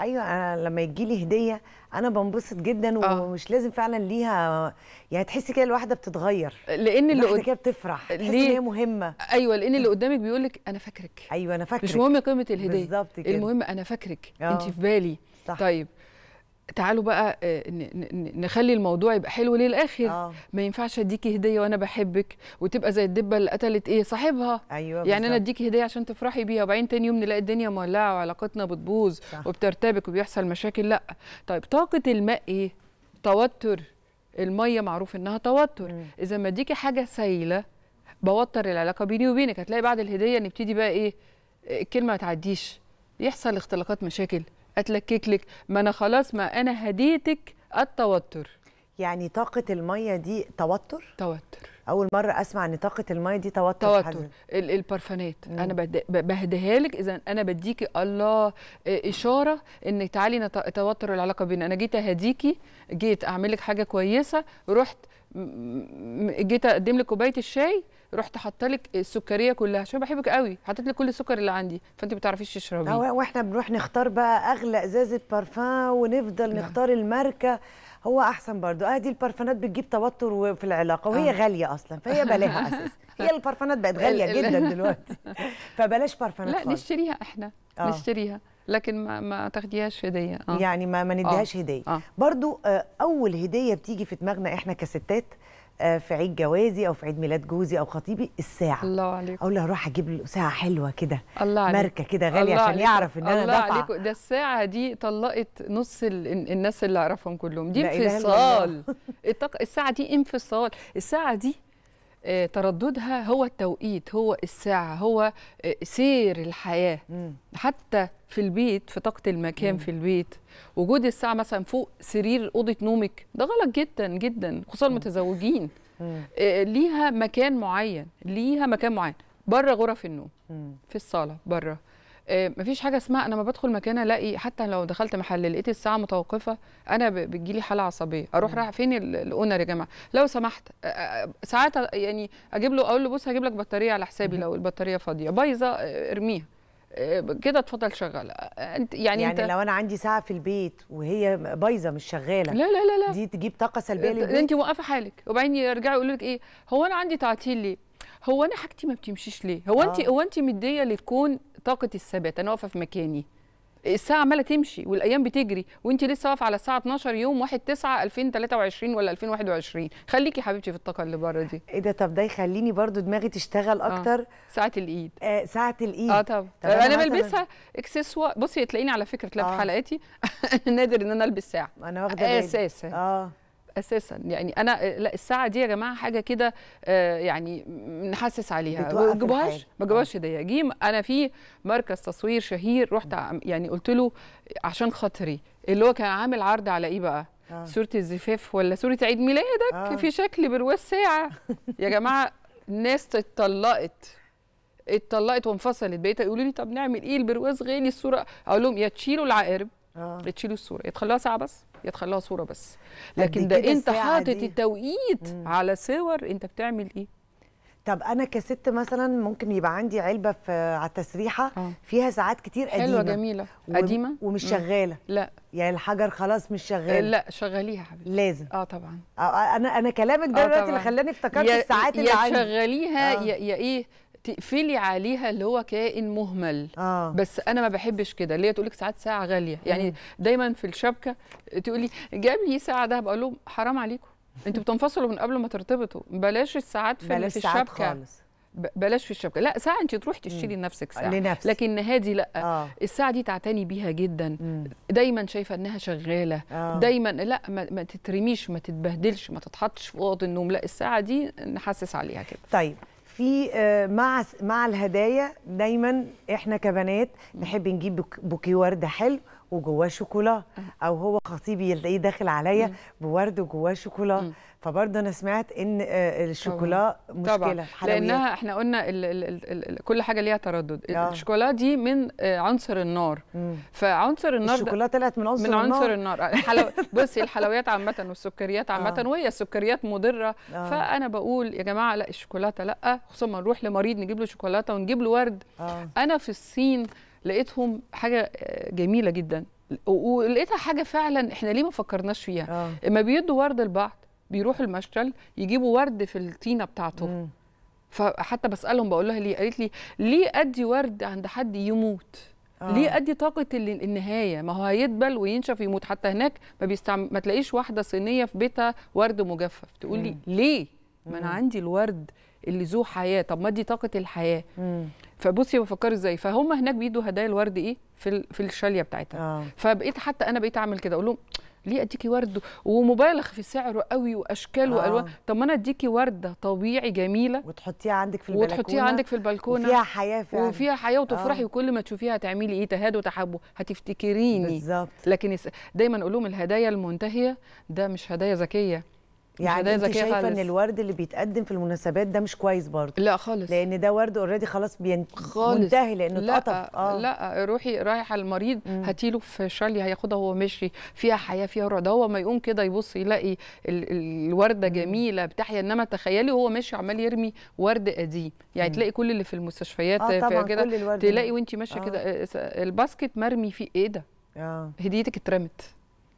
ايوه انا لما يجي لي هديه انا بنبسط جدا آه. ومش لازم فعلا ليها يعني تحسي كده الواحده بتتغير لان اللي قد... كده بتفرح تحسي ان هي مهمه ايوه لان اللي آه. قدامك بيقول لك انا فاكرك ايوه انا فاكرك مش مهم قيمه الهديه بالظبط كده المهم انا فاكرك انت آه. في بالي صح. طيب تعالوا بقى آه، نخلي الموضوع يبقى حلو للاخر آه. ما ينفعش اديكي هديه وانا بحبك وتبقى زي الدبه اللي قتلت ايه صاحبها أيوة بالزبط. يعني انا اديكي هديه عشان تفرحي بيها وبعدين تاني يوم نلاقي الدنيا مولعه وعلاقتنا بتبوظ وبترتبك وبيحصل مشاكل لا طيب طاقه الماء ايه توتر الميه معروف انها توتر اذا ما اديكي حاجه سايله بوتر العلاقه بيني وبينك هتلاقي بعد الهديه نبتدي بقى ايه الكلمه ما تعديش يحصل اختلاقات مشاكل اتلكك لك ما انا خلاص ما انا هديتك التوتر يعني طاقه الميه دي توتر توتر اول مره اسمع ان طاقه الميه دي توتر توتر البارفانات انا بهديها لك اذا انا بديكي الله آه، اشاره ان تعالي توتر العلاقه بينا انا جيت اهديكي جيت اعمل لك حاجه كويسه رحت جيت اقدم لك كوبايه الشاي رحت حاطه لك السكريه كلها عشان بحبك قوي حطيت لك كل السكر اللي عندي فانت ما بتعرفيش تشربيه واحنا بنروح نختار بقى اغلى ازازه بارفان ونفضل لا. نعم. نختار الماركه هو احسن برضو اه البارفانات بتجيب توتر في العلاقه وهي آه. غاليه اصلا فهي بلاها اساس هي البارفانات بقت غاليه جدا دلوقتي فبلاش بارفانات لا خالص. نشتريها احنا آه. نشتريها لكن ما ما تاخديهاش هديه آه. يعني ما ما نديهاش آه. هديه آه. برضو آه اول هديه بتيجي في دماغنا احنا كستات آه في عيد جوازي او في عيد ميلاد جوزي او خطيبي الساعه الله عليك اقول له اروح اجيب له ساعه حلوه كده ماركه كده غاليه عشان يعرف ان انا الله الله عليكم ده الساعه دي طلقت نص ال... الناس اللي اعرفهم كلهم دي انفصال الساعه دي انفصال الساعه دي آه، ترددها هو التوقيت هو الساعة هو آه، سير الحياة مم. حتى في البيت في طاقة المكان مم. في البيت وجود الساعة مثلا فوق سرير أوضة نومك ده غلط جدا جدا خصوصا المتزوجين آه، ليها مكان معين ليها مكان معين بره غرف النوم مم. في الصالة بره آه، مفيش حاجه اسمها انا ما بدخل مكان الاقي حتى لو دخلت محل لقيت الساعه متوقفه انا بتجيلي حاله عصبيه اروح رايح فين الاونر يا جماعه لو سمحت آه، آه، ساعات يعني اجيب له اقول له بص هجيب لك بطاريه على حسابي لو البطاريه فاضيه بايظه ارميها كده اتفضل شغال انت يعني, يعني انت لو انا عندي ساعه في البيت وهي بايظه مش شغاله لا لا لا, لا. دي تجيب طاقه سلبيه للبيت انت موقفه حالك وبعدين يرجعوا يقولوا لك ايه هو انا عندي تعطيل ليه هو انا حاجتي ما بتمشيش ليه هو آه. انت هو انت مديه للكون طاقه الثبات انا واقفه في مكاني الساعه عماله تمشي والايام بتجري وانت لسه واقفه على الساعه 12 يوم 1 9 2023 ولا 2021 خليكي يا حبيبتي في الطاقه اللي بره دي ايه ده طب ده يخليني برضو دماغي تشتغل آه. اكتر آه. ساعه الايد آه ساعه الايد اه طب, طب انا, أنا بلبسها اكسسوار بصي تلاقيني على فكره تلاقي آه. في حلقاتي نادر ان انا البس ساعه انا واخده آه، بالي اساسا اه اساسا يعني انا لا الساعه دي يا جماعه حاجه كده آه، يعني نحسس عليها ما جابوهاش ما جابوهاش هديه جيم انا في مركز تصوير شهير رحت يعني قلت له عشان خاطري اللي هو كان عامل عرض على ايه بقى آه. صوره الزفاف ولا صوره عيد ميلادك آه. في شكل برواز ساعه يا جماعه الناس اتطلقت اتطلقت وانفصلت بقيت يقولوا لي طب نعمل ايه البرواز غالي الصوره اقول لهم يا تشيلوا العقارب آه. تشيلوا الصوره يا تخلوها ساعه بس يتخلى صوره بس لكن ده انت حاطط التوقيت مم. على صور انت بتعمل ايه طب انا كست مثلا ممكن يبقى عندي علبه في على التسريحه آه. فيها ساعات كتير قديمه حلوه جميله قديمه ومش مم. شغاله لا يعني الحجر خلاص مش شغال لا شغليها يا حبيبتي لازم اه طبعا انا انا كلامك ده اه دلوقتي اللي خلاني افتكرت الساعات اللي عندي يا تشغليها آه. يا ايه تقفلي عليها اللي هو كائن مهمل آه. بس انا ما بحبش كده اللي هي تقول لك ساعات ساعه غاليه يعني مم. أيوة. دايما في الشبكه تقولي جاب لي ساعه ده بقول لهم حرام عليكم انتوا بتنفصلوا من قبل ما ترتبطوا بلاش الساعات في, بلاش في الشبكه خالص. بلاش في الشبكه لا ساعه انت تروحي تشتري لنفسك ساعه لنفسك. لكن هادي لا آه. الساعه دي تعتني بيها جدا مم. دايما شايفه انها شغاله آه. دايما لا ما, ما تترميش ما تتبهدلش ما تتحطش في اوضه النوم لا الساعه دي نحسس عليها كده طيب في آه، مع مع الهدايا دايما احنا كبنات نحب نجيب بوكي ورده حلو وجواه شوكولا أه. او هو خطيبي يلاقيه داخل عليا بورد وجواه شوكولا فبرضه انا سمعت ان آه، الشوكولا مشكله طبعا. لانها احنا قلنا الـ الـ الـ كل حاجه ليها تردد آه. الشوكولا دي من عنصر النار فعنصر النار الشوكولا طلعت من عنصر من عنصر النار, الحلو... بصي الحلويات عامه والسكريات عامه وهي السكريات مضره فانا بقول يا جماعه لا الشوكولاته لا خصوصا ما نروح لمريض نجيب له شوكولاته ونجيب له ورد انا في الصين لقيتهم حاجه آه، جميله جدا ولقيتها حاجه فعلا احنا ليه ما فكرناش فيها آه. اما بيدوا ورد لبعض بيروحوا المشتل يجيبوا ورد في الطينه بتاعته مم. فحتى بسالهم بقول لها ليه قالت لي ليه ادي ورد عند حد يموت آه. ليه ادي طاقه النهايه ما هو هيدبل وينشف يموت حتى هناك ما بيستعم... ما تلاقيش واحده صينيه في بيتها ورد مجفف تقول لي ليه ما انا عندي الورد اللي ذو حياه طب ما دي طاقه الحياه مم. فبصي بفكر ازاي فهم هناك بيدوا هدايا الورد ايه في في الشاليه بتاعتها آه. فبقيت حتى انا بقيت اعمل كده اقول لهم ليه اديكي ورد ومبالغ في سعره قوي واشكال آه. والوان طب ما انا اديكي ورده طبيعي جميله وتحطيها عندك في البلكونه وتحطيها عندك في البلكونه وفيها حياه فعلا وفيها حياه وتفرحي آه. وكل ما تشوفيها تعملي ايه تهاد وتحبه هتفتكريني بالظبط لكن دايما اقول لهم الهدايا المنتهيه ده مش هدايا ذكيه يعني انت شايفه خالص. ان الورد اللي بيتقدم في المناسبات ده مش كويس برضه لا خالص لان ده ورد اوريدي خلاص بين... خالص منتهي لانه اتقطف آه. اه لا روحي رايح على المريض هاتي له في شالي هياخدها وهو ماشي فيها حياه فيها رعد هو ما يقوم كده يبص يلاقي الورده جميله بتحيا انما تخيلي وهو ماشي عمال يرمي ورد قديم يعني مم. تلاقي كل اللي في المستشفيات آه كده تلاقي وانت ماشيه آه. كده آه، الباسكت مرمي فيه ايه ده آه. هديتك اترمت